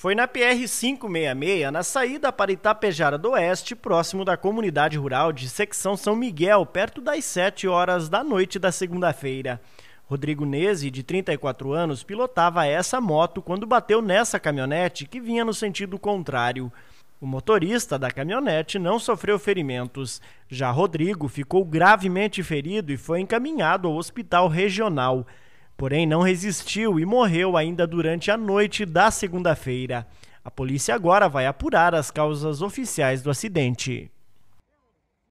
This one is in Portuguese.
Foi na PR-566, na saída para Itapejara do Oeste, próximo da comunidade rural de Secção São Miguel, perto das 7 horas da noite da segunda-feira. Rodrigo Nese, de 34 anos, pilotava essa moto quando bateu nessa caminhonete que vinha no sentido contrário. O motorista da caminhonete não sofreu ferimentos. Já Rodrigo ficou gravemente ferido e foi encaminhado ao hospital regional porém não resistiu e morreu ainda durante a noite da segunda-feira. A polícia agora vai apurar as causas oficiais do acidente.